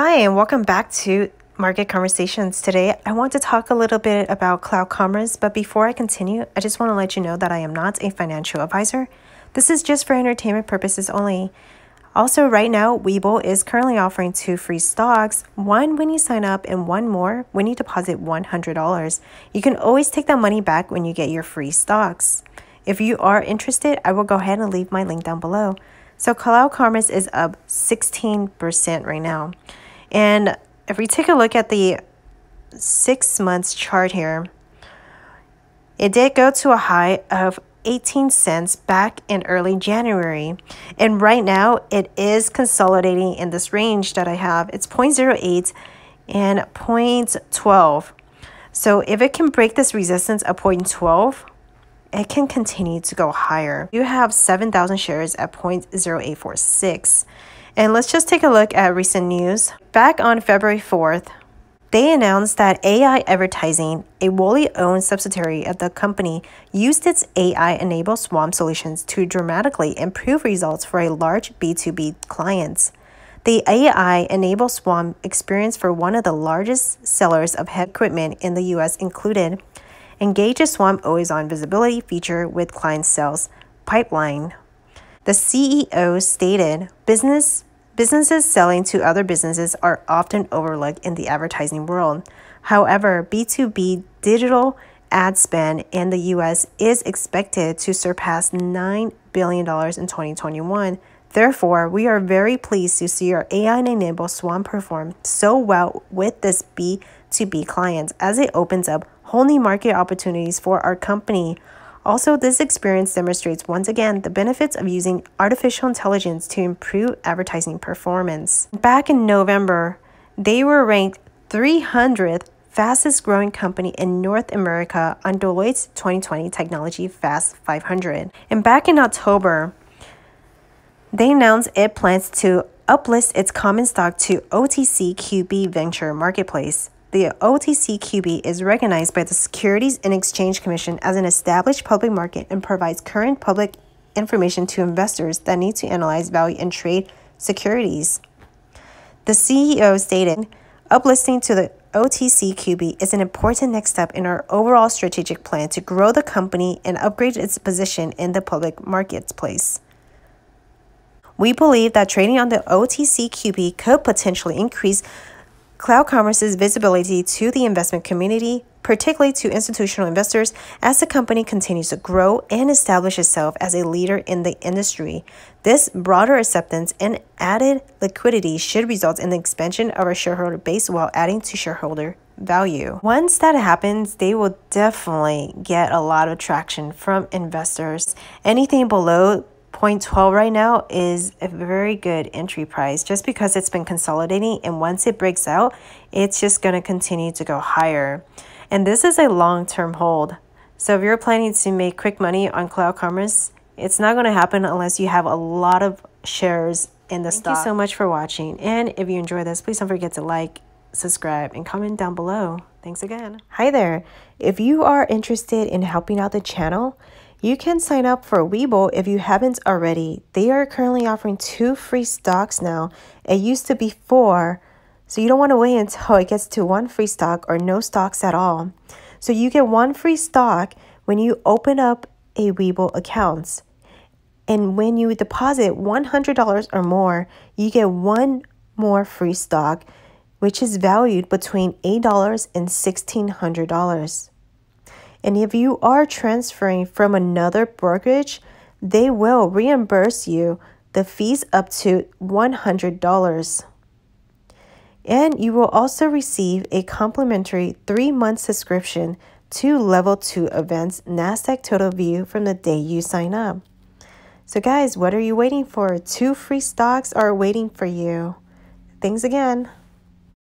Hi, and welcome back to Market Conversations. Today, I want to talk a little bit about cloud commerce, but before I continue, I just want to let you know that I am not a financial advisor. This is just for entertainment purposes only. Also, right now, Webull is currently offering two free stocks one when you sign up, and one more when you deposit $100. You can always take that money back when you get your free stocks. If you are interested, I will go ahead and leave my link down below. So, Cloud Commerce is up 16% right now. And if we take a look at the six months chart here, it did go to a high of 18 cents back in early January. And right now it is consolidating in this range that I have. It's 0.08 and 0.12. So if it can break this resistance at 0.12, it can continue to go higher. You have 7,000 shares at 0.0846. And let's just take a look at recent news. Back on February 4th, they announced that AI Advertising, a wholly owned subsidiary of the company, used its AI enabled SWAM solutions to dramatically improve results for a large B2B clients. The AI enabled SWAM experience for one of the largest sellers of head equipment in the US included engage a SWAM always on visibility feature with client sales pipeline. The CEO stated business Businesses selling to other businesses are often overlooked in the advertising world. However, B2B digital ad spend in the US is expected to surpass $9 billion in 2021. Therefore, we are very pleased to see our AI enabled Swan perform so well with this B2B client as it opens up whole new market opportunities for our company. Also, this experience demonstrates once again the benefits of using artificial intelligence to improve advertising performance. Back in November, they were ranked 300th fastest growing company in North America on Deloitte's 2020 Technology Fast 500. And back in October, they announced it plans to uplist its common stock to OTCQB Venture Marketplace. The OTCQB is recognized by the Securities and Exchange Commission as an established public market and provides current public information to investors that need to analyze value and trade securities. The CEO stated, uplisting to the OTCQB is an important next step in our overall strategic plan to grow the company and upgrade its position in the public marketplace. We believe that trading on the OTCQB could potentially increase Cloud Commerce's visibility to the investment community, particularly to institutional investors, as the company continues to grow and establish itself as a leader in the industry. This broader acceptance and added liquidity should result in the expansion of our shareholder base while adding to shareholder value. Once that happens, they will definitely get a lot of traction from investors. Anything below 0.12 right now is a very good entry price just because it's been consolidating and once it breaks out, it's just going to continue to go higher. And this is a long-term hold. So if you're planning to make quick money on cloud commerce, it's not going to happen unless you have a lot of shares in the Thank stock. Thank you so much for watching. And if you enjoyed this, please don't forget to like, subscribe, and comment down below. Thanks again. Hi there. If you are interested in helping out the channel, you can sign up for Webull if you haven't already. They are currently offering two free stocks now. It used to be four, so you don't want to wait until it gets to one free stock or no stocks at all. So you get one free stock when you open up a Webull account. And when you deposit $100 or more, you get one more free stock, which is valued between $8 and $1,600. And if you are transferring from another brokerage, they will reimburse you the fees up to $100. And you will also receive a complimentary three month subscription to Level 2 Events NASDAQ Total View from the day you sign up. So, guys, what are you waiting for? Two free stocks are waiting for you. Thanks again.